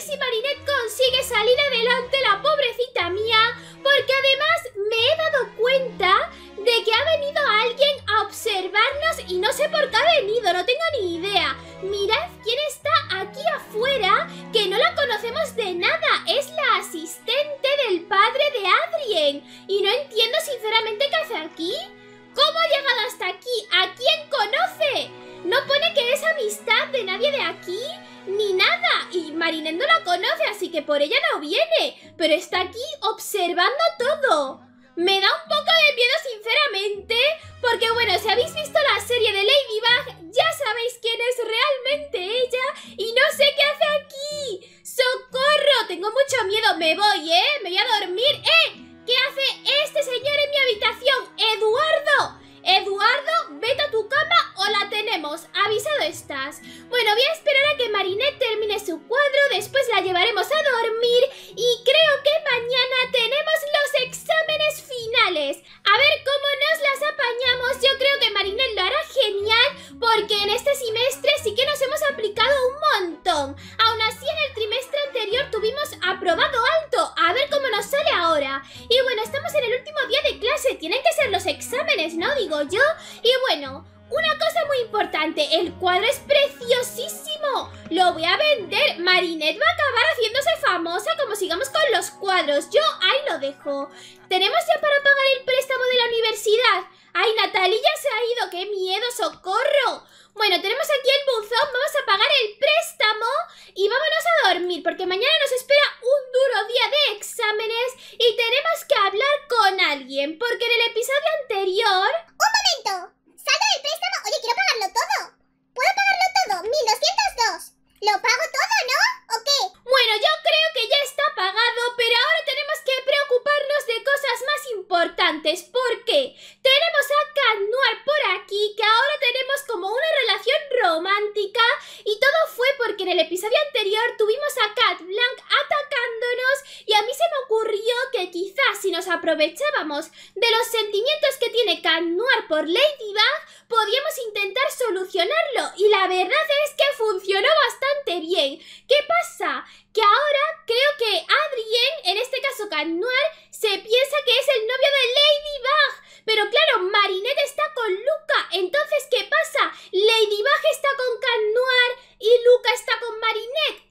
si Marinette consigue salir adelante la pobrecita mía, porque además me he dado cuenta de que ha venido alguien a observarnos y no sé por qué ha venido, no tengo ni idea. Mirad quién está aquí afuera, que no la conocemos de nada, es la asistente del padre de Adrien. Y no entiendo sinceramente qué hace aquí. ¿Cómo ha llegado hasta aquí? ¿A quién conoce? ¿No pone que es amistad de nadie de aquí? Marinette no la conoce, así que por ella no viene. Pero está aquí observando todo. Me da un poco de miedo, sinceramente, porque bueno, si habéis visto la serie de Ladybug, ya sabéis quién es realmente ella y no sé qué hace aquí. ¡Socorro! Tengo mucho miedo, me voy, ¿eh? Me voy a dormir. ¡Eh! ¿Qué hace este señor en mi habitación? ¡Eduardo! ¡Eduardo, vete a tu cama avisado estás. Bueno, voy a esperar a que Marinette termine su cuadro, después la llevaremos a dormir y creo que mañana tenemos los exámenes finales. A ver cómo nos las apañamos, yo creo que Marinette lo hará genial porque en este semestre sí que nos hemos aplicado un montón. Aún así, en el trimestre anterior tuvimos aprobado alto, a ver cómo nos sale ahora. Y bueno, estamos en el último día de clase, tienen que ser los exámenes, ¿no? Digo yo. Y bueno... Una cosa muy importante, el cuadro es preciosísimo. Lo voy a vender. Marinette va a acabar haciéndose famosa como sigamos con los cuadros. Yo ahí lo dejo. ¿Tenemos ya para pagar el préstamo de la universidad? ¡Ay, Natalia se ha ido! ¡Qué miedo! ¡Socorro! Bueno, tenemos aquí el buzón, vamos a pagar el préstamo y vámonos a dormir porque mañana nos espera un duro día de exámenes y tenemos que hablar con alguien porque si nos aprovechábamos de los sentimientos que tiene Canuar Noir por Ladybug, podíamos intentar solucionarlo y la verdad es que funcionó bastante bien. ¿Qué pasa? Que ahora creo que Adrien, en este caso Canuar Noir, se piensa que es el novio de Ladybug. Pero claro, Marinette está con Luca. Entonces, ¿qué pasa? Ladybug está con Canuar Noir y Luca está con Marinette.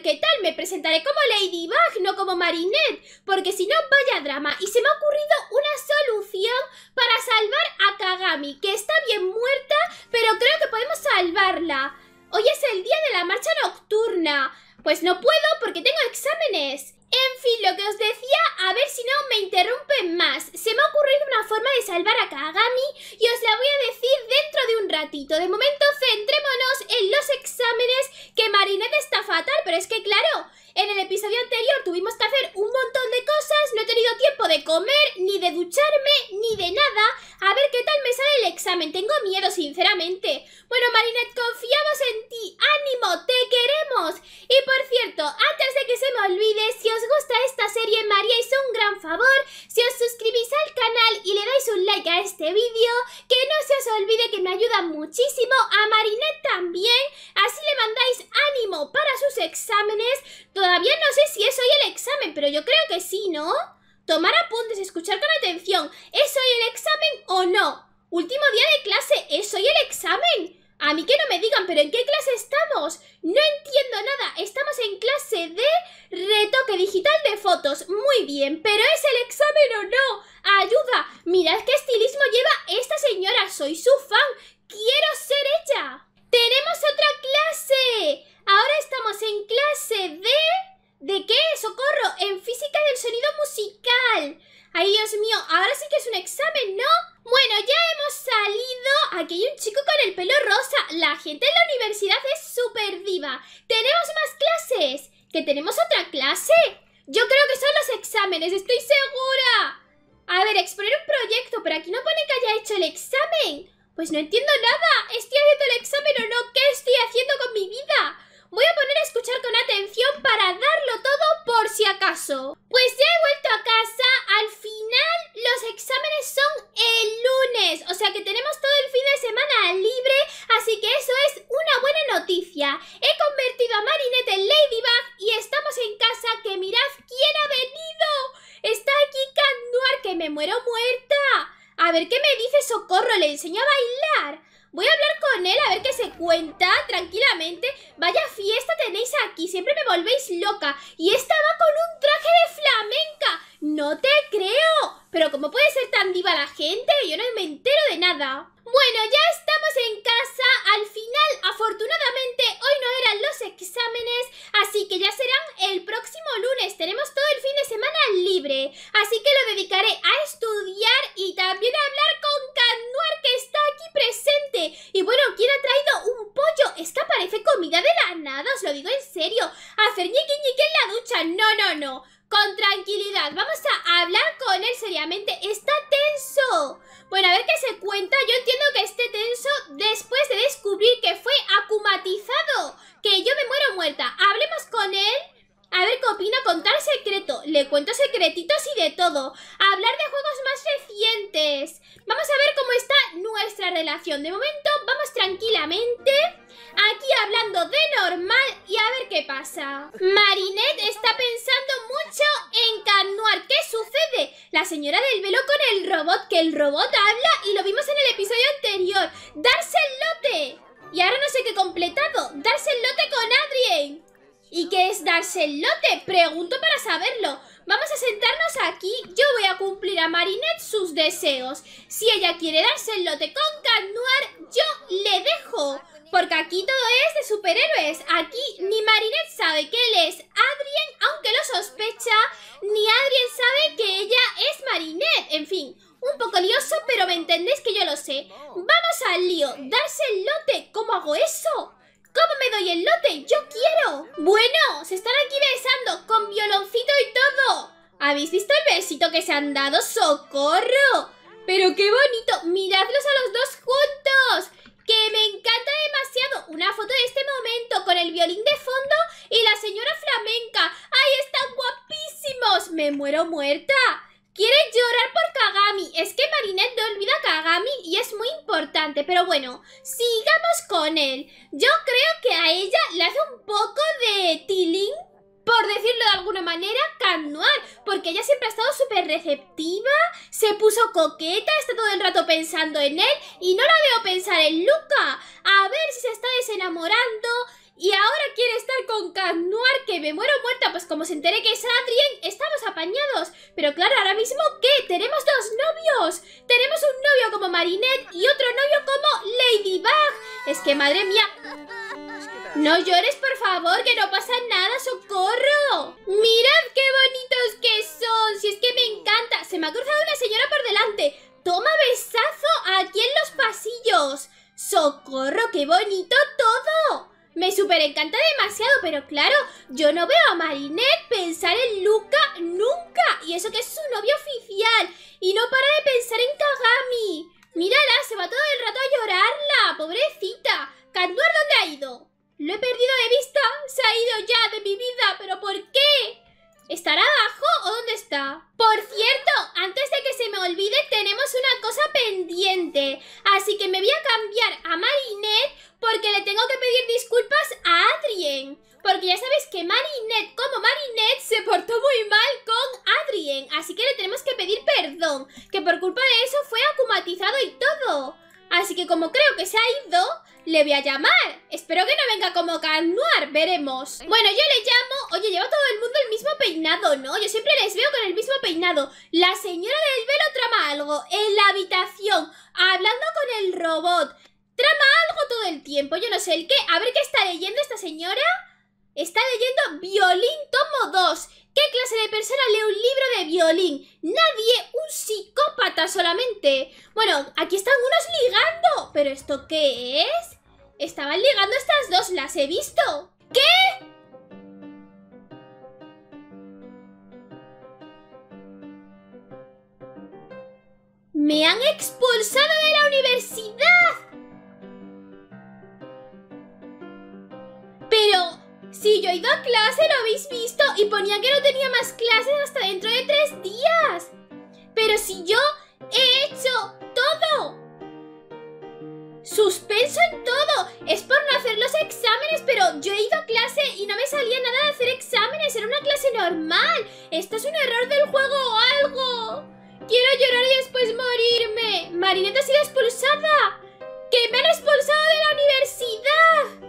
qué tal, me presentaré como Ladybug, no como Marinette, porque si no, vaya drama. Y se me ha ocurrido una solución para salvar a Kagami, que está bien muerta, pero creo que podemos salvarla. Hoy es el día de la marcha nocturna. Pues no puedo porque tengo exámenes lo que os decía, a ver si no me interrumpen más. Se me ha ocurrido una forma de salvar a Kagami y os la voy a decir dentro de un ratito. De momento, centrémonos en los exámenes, que Marinette está fatal, pero es que claro, en el episodio anterior tuvimos que hacer un montón de cosas, no he tenido tiempo de comer, ni de ducharme, ni de nada. A ver qué tal me sale el examen, tengo miedo, sinceramente. Bueno, Marinette, confiamos en ti, ánimo, A mí que no me digan, pero ¿en qué clase estamos? No entiendo nada, estamos en clase de retoque digital de fotos. Muy bien, pero ¿es el examen o no? ¡Ayuda! Mirad qué estilismo lleva esta señora, soy su fan. ¡Quiero ser ella! ¡Tenemos otra clase! Ahora estamos en clase de... ¿De qué? ¡Socorro! En física del sonido musical. Ay, Dios mío, ahora sí que es un examen, ¿no? Bueno, ya aquí hay un chico con el pelo rosa. La gente en la universidad es súper viva. ¡Tenemos más clases! ¿Que tenemos otra clase? Yo creo que son los exámenes, estoy segura. A ver, exponer un proyecto, pero aquí no pone que haya hecho el examen. Pues no entiendo nada. ¿Estoy haciendo el examen o no? ¿Qué estoy haciendo con mi vida? Voy a poner a escuchar con atención para darlo todo por si acaso. Pues ya he vuelto a casa. Al final hacer ñiqui en la ducha. No, no, no. Con tranquilidad. Vamos a hablar con él seriamente. Está tenso. Bueno, a ver qué se cuenta. Yo entiendo que esté tenso después de descubrir que fue acumatizado. Que yo me muero muerta. Hablemos con él. A ver qué opina contar secreto. Le cuento secretitos y de todo. Hablar de juegos más recientes. Vamos a ver cómo está nuestra relación. De momento, vamos tranquilamente. Aquí hablando de normal qué pasa. Marinette está pensando mucho en Canuar. ¿Qué sucede? La señora del velo con el robot, que el robot habla y lo vimos en el episodio anterior. ¡Darse el lote! Y ahora no sé qué completado. ¡Darse el lote con Adrien! ¿Y qué es darse el lote? Pregunto para saberlo. Vamos a sentarnos aquí. Yo voy a cumplir a Marinette sus deseos. Si ella quiere darse el lote con Canuar, yo le dejo. Porque aquí todo es de superhéroes. Aquí que él es Adrien, aunque lo sospecha, ni Adrien sabe que ella es Marinette. En fin, un poco lioso, pero me entendéis que yo lo sé. ¡Vamos al lío! ¡Darse el lote! ¿Cómo hago eso? ¿Cómo me doy el lote? ¡Yo quiero! Bueno, se están aquí besando con violoncito y todo. ¿Habéis visto el besito que se han dado? se puso coqueta, está todo el rato pensando en él y no la veo pensar en Luca. A ver si se está desenamorando y ahora quiere estar con Noir, que me muero muerta, pues como se enteré que es Adrien, estamos apañados. Pero claro, ahora mismo, ¿qué? Tenemos dos novios. Tenemos un novio como Marinette y otro novio como Ladybug. Es que, madre mía... No llores, por favor, que no pasa nada, socorro. Mira Yo no veo a Marinette pensar en Luca nunca. Y eso que es su novio oficial. Y no para de pensar en Kagami. Mírala, se va todo el rato a llorarla. Pobrecita. ¿Canduar dónde ha ido? Lo he perdido de vista. Se ha ido ya de mi vida. ¿Pero por qué? ¿Estará abajo o dónde está? Por cierto, antes de que se me olvide, tenemos una cosa pendiente. Así que me voy a Espero que no venga como Canuar, veremos. Bueno, yo le llamo... Oye, lleva todo el mundo el mismo peinado, ¿no? Yo siempre les veo con el mismo peinado. La señora del velo trama algo en la habitación, hablando con el robot. Trama algo todo el tiempo, yo no sé el qué. A ver qué está leyendo esta señora. Está leyendo Violín Tomo 2. ¿Qué clase de persona lee un libro de violín? Nadie, un psicópata solamente. Bueno, aquí están unos ligando. ¿Pero esto qué es? Estaban ligando estas dos, las he visto. ¿Qué? ¡Me han expulsado de la universidad! Pero, si yo he ido a clase, lo habéis visto, y ponía que no tenía más clases hasta dentro de tres días. Pero si yo yo he ido a clase y no me salía nada de hacer exámenes, era una clase normal. Esto es un error del juego o algo. Quiero llorar y después morirme. Marinette ha sido expulsada. ¡Que me han expulsado de la universidad!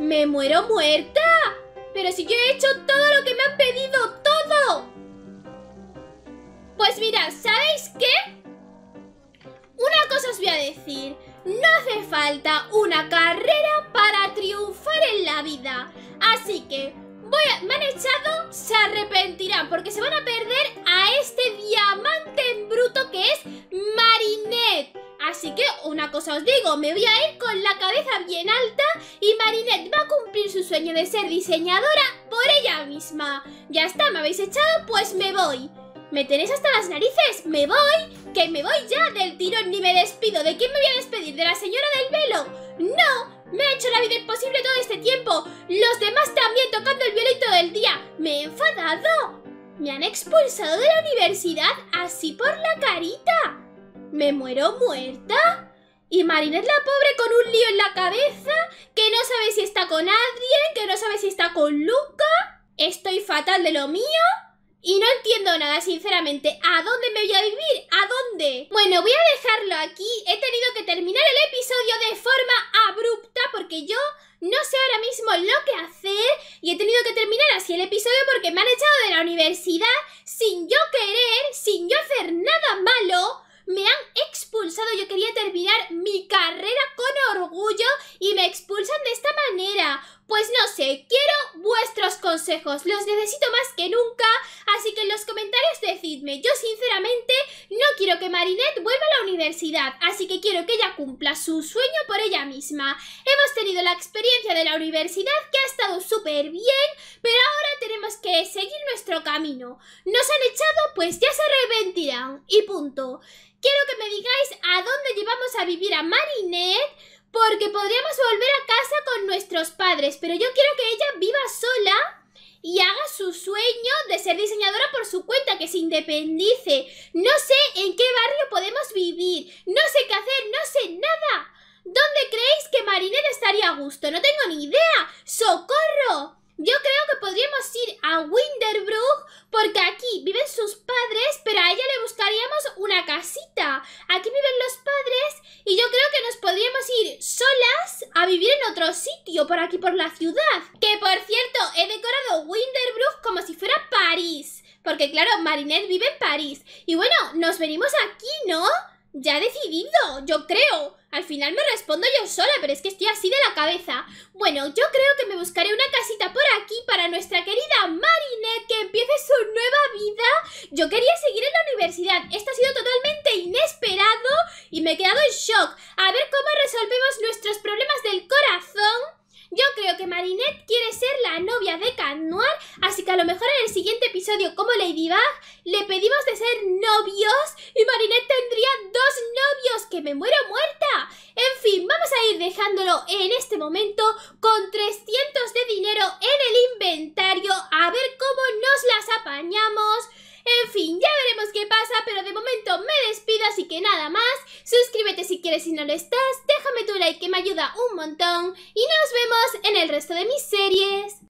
¡Me muero muerta! Pero si yo he hecho todo lo que me han pedido, todo. Pues mira, ¿sabéis qué? Una cosa os voy a decir. No hace falta una carrera para triunfar en la vida. Así que voy me han echado, se arrepentirán porque se van a perder a este diamante en bruto que es Marinette. Así que una cosa os digo, me voy a ir con la cabeza bien alta y Marinette va a cumplir su sueño de ser diseñadora por ella misma. Ya está, me habéis echado, pues me voy. ¿Me tenéis hasta las narices? ¡Me voy! ¡Que me voy ya del tirón ni me despido! ¿De quién me voy a despedir? ¿De la señora del velo? ¡No! Me ha hecho la vida imposible todo este tiempo. Los demás también tocando el violín todo el día. Me he enfadado. Me han expulsado de la universidad así por la carita. Me muero muerta. Y Marina es la pobre con un lío en la cabeza, que no sabe si está con Adrien, que no sabe si está con Luca. Estoy fatal de lo mío. Y no entiendo nada, sinceramente. ¿A dónde me voy a vivir? ¿A dónde? Bueno, voy a dejarlo aquí. He tenido que terminar el episodio de forma abrupta porque yo no sé ahora mismo lo que hacer y he tenido que terminar así el episodio porque me han echado de la universidad sin yo querer, sin yo hacer nada malo. Me han expulsado, yo quería terminar mi carrera con cumpla su sueño por ella misma. Hemos tenido la experiencia de la universidad que ha estado súper bien, pero ahora tenemos que seguir nuestro camino. Nos han echado, pues ya se arrepentirán. Y punto. Quiero que me digáis a dónde llevamos a vivir a Marinette porque podríamos volver a casa con nuestros padres, pero yo quiero que ella viva sola y haga su sueño de ser diseñadora por su cuenta, que se independice. No sé en qué barrio podemos vivir, no sé qué hacer, no sé nada. ¿Dónde creéis que Marinette estaría a gusto? No tengo ni idea. ¡Socorro! Yo creo que podríamos ir a Winterbrook porque aquí viven sus padres, pero a ella le buscaríamos una casita. Aquí viven los padres y yo creo que nos podríamos ir solas a vivir en otro sitio, por aquí por la ciudad. Que por porque claro, Marinette vive en París. Y bueno, nos venimos aquí, ¿no? Ya decidido, yo creo. Al final me respondo yo sola, pero es que estoy así de la cabeza. Bueno, yo creo que me buscaré una casita por aquí para nuestra querida Marinette que empiece su nueva vida. Yo quería seguir en la universidad, esto ha sido totalmente inesperado y me he quedado en shock. A ver cómo resolvemos nuestros problemas como Ladybug, le pedimos de ser novios y Marinette tendría dos novios, que me muero muerta. En fin, vamos a ir dejándolo en este momento con 300 de dinero en el inventario, a ver cómo nos las apañamos. En fin, ya veremos qué pasa, pero de momento me despido, así que nada más. Suscríbete si quieres si no lo estás, déjame tu like que me ayuda un montón y nos vemos en el resto de mis series.